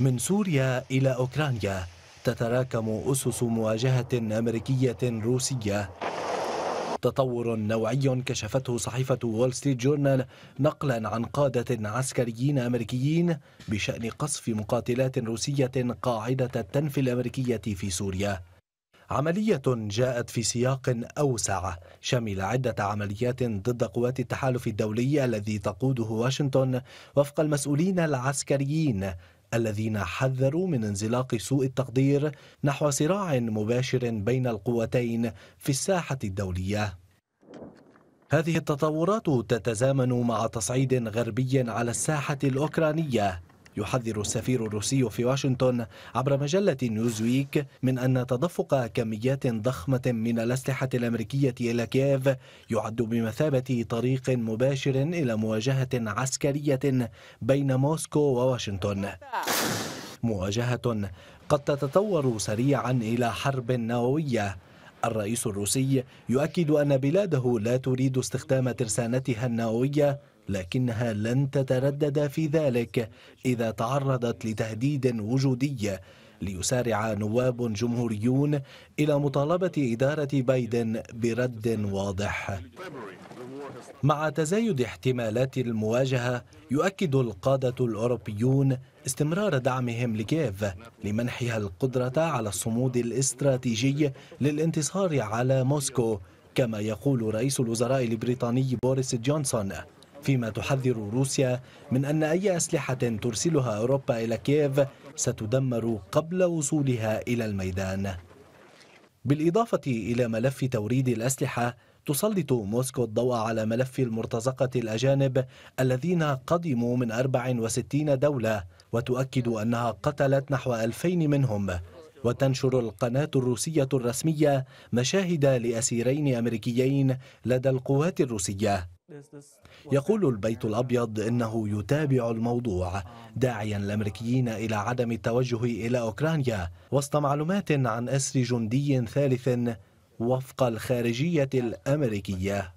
من سوريا إلى أوكرانيا تتراكم أسس مواجهة أمريكية روسية تطور نوعي كشفته صحيفة وول ستريت جورنال نقلا عن قادة عسكريين أمريكيين بشأن قصف مقاتلات روسية قاعدة التنفي الأمريكية في سوريا عملية جاءت في سياق أوسع شمل عدة عمليات ضد قوات التحالف الدولي الذي تقوده واشنطن وفق المسؤولين العسكريين الذين حذروا من انزلاق سوء التقدير نحو صراع مباشر بين القوتين في الساحة الدولية هذه التطورات تتزامن مع تصعيد غربي على الساحة الأوكرانية يحذر السفير الروسي في واشنطن عبر مجلة نيوزويك من أن تدفق كميات ضخمة من الأسلحة الأمريكية إلى كييف يعد بمثابة طريق مباشر إلى مواجهة عسكرية بين موسكو وواشنطن مواجهة قد تتطور سريعا إلى حرب نووية الرئيس الروسي يؤكد أن بلاده لا تريد استخدام ترسانتها النووية لكنها لن تتردد في ذلك إذا تعرضت لتهديد وجودي ليسارع نواب جمهوريون إلى مطالبة إدارة بايدن برد واضح مع تزايد احتمالات المواجهة يؤكد القادة الأوروبيون استمرار دعمهم لكييف لمنحها القدرة على الصمود الاستراتيجي للانتصار على موسكو كما يقول رئيس الوزراء البريطاني بوريس جونسون فيما تحذر روسيا من أن أي أسلحة ترسلها أوروبا إلى كييف ستدمر قبل وصولها إلى الميدان بالإضافة إلى ملف توريد الأسلحة تسلط موسكو الضوء على ملف المرتزقة الأجانب الذين قدموا من 64 دولة وتؤكد أنها قتلت نحو 2000 منهم وتنشر القناة الروسية الرسمية مشاهد لأسيرين أمريكيين لدى القوات الروسية يقول البيت الابيض انه يتابع الموضوع داعيا الامريكيين الى عدم التوجه الى اوكرانيا وسط معلومات عن اسر جندي ثالث وفق الخارجيه الامريكيه